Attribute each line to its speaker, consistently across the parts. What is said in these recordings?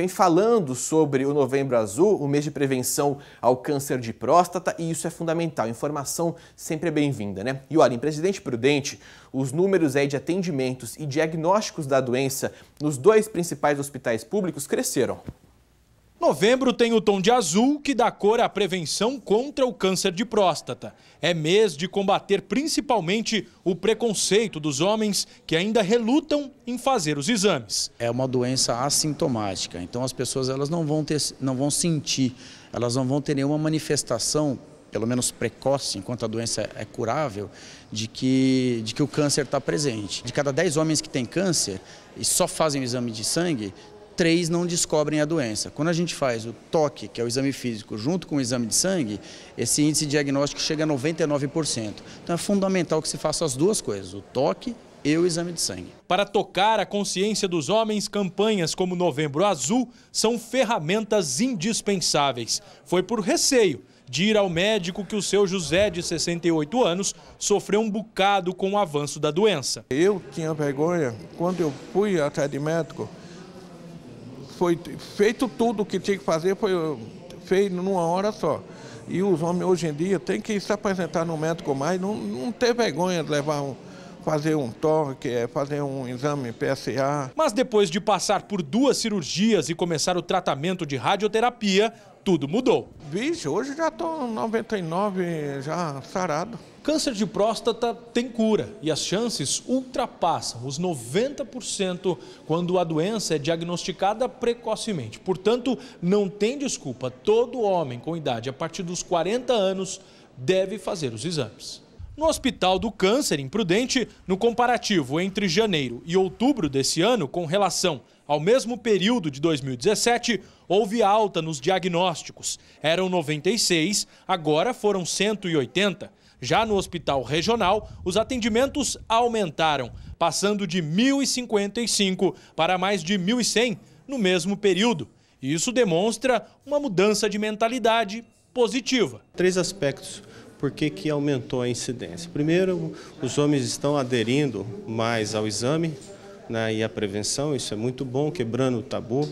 Speaker 1: vem falando sobre o Novembro Azul, o mês de prevenção ao câncer de próstata, e isso é fundamental. Informação sempre é bem-vinda, né? E olha, em Presidente Prudente, os números aí de atendimentos e diagnósticos da doença nos dois principais hospitais públicos
Speaker 2: cresceram. Novembro tem o tom de azul, que dá cor à prevenção contra o câncer de próstata. É mês de combater principalmente o preconceito dos
Speaker 3: homens que ainda relutam em fazer os exames. É uma doença assintomática, então as pessoas elas não vão, ter, não vão sentir, elas não vão ter nenhuma manifestação pelo menos precoce, enquanto a doença é curável, de que, de que o câncer está presente. De cada 10 homens que têm câncer e só fazem o exame de sangue, três não descobrem a doença. Quando a gente faz o toque, que é o exame físico, junto com o exame de sangue, esse índice diagnóstico chega a 99%. Então é fundamental que se faça as duas coisas, o toque e o exame de sangue.
Speaker 2: Para tocar a consciência dos homens, campanhas como Novembro Azul são ferramentas indispensáveis. Foi por receio de ir ao médico que o seu José, de 68 anos, sofreu um bocado com o avanço da doença. Eu
Speaker 1: tinha vergonha quando eu fui atrás de médico foi feito tudo o que tinha que fazer, foi feito numa hora só. E os homens hoje em dia têm que se apresentar no médico mais, não, não ter vergonha de levar um, fazer um toque, é fazer um exame PSA.
Speaker 2: Mas depois de passar por duas cirurgias e começar o tratamento de radioterapia, tudo mudou. Vixe, hoje já estou 99, já sarado. Câncer de próstata tem cura e as chances ultrapassam os 90% quando a doença é diagnosticada precocemente. Portanto, não tem desculpa. Todo homem com idade a partir dos 40 anos deve fazer os exames. No Hospital do Câncer, em Prudente, no comparativo entre janeiro e outubro desse ano, com relação ao mesmo período de 2017, houve alta nos diagnósticos. Eram 96, agora foram 180. Já no hospital regional, os atendimentos aumentaram, passando de 1.055 para mais de 1.100 no mesmo período. Isso demonstra uma mudança de mentalidade positiva. Três
Speaker 4: aspectos por que, que aumentou a incidência? Primeiro, os homens estão aderindo mais ao exame né, e à prevenção, isso é muito bom, quebrando o tabu.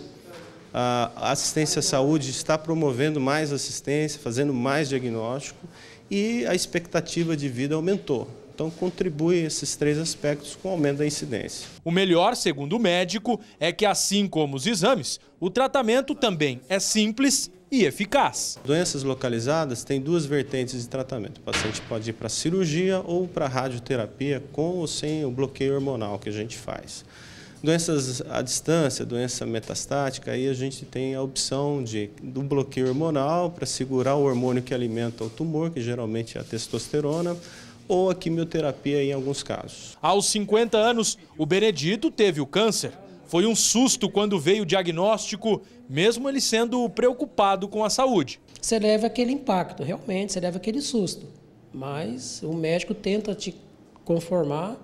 Speaker 4: A assistência à saúde está promovendo mais assistência, fazendo mais diagnóstico e a expectativa de vida aumentou. Então, contribui esses três aspectos com o aumento da incidência.
Speaker 2: O melhor, segundo o médico, é que, assim como os exames, o tratamento também é simples e eficaz.
Speaker 4: Doenças localizadas têm duas vertentes de tratamento. O paciente pode ir para cirurgia ou para radioterapia com ou sem o bloqueio hormonal que a gente faz. Doenças à distância, doença metastática, aí a gente tem a opção de, do bloqueio hormonal para segurar o hormônio que alimenta o tumor, que geralmente é a testosterona, ou a quimioterapia em alguns casos.
Speaker 2: Aos 50 anos, o Benedito teve o câncer. Foi um susto quando veio o diagnóstico, mesmo ele sendo preocupado com a saúde.
Speaker 5: Você leva aquele impacto, realmente, você leva aquele susto. Mas o médico tenta te conformar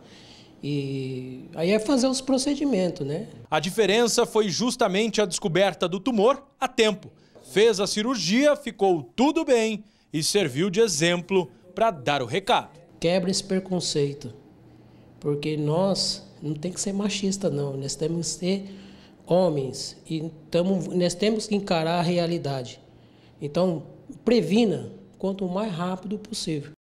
Speaker 5: e aí é fazer os procedimentos, né?
Speaker 2: A diferença foi justamente a descoberta do tumor a tempo. Fez a cirurgia, ficou tudo bem e serviu de exemplo para dar o recado
Speaker 5: quebra esse preconceito. Porque nós não tem que ser machista não, nós temos que ser homens e tamo, nós temos que encarar a realidade. Então, previna quanto mais rápido possível.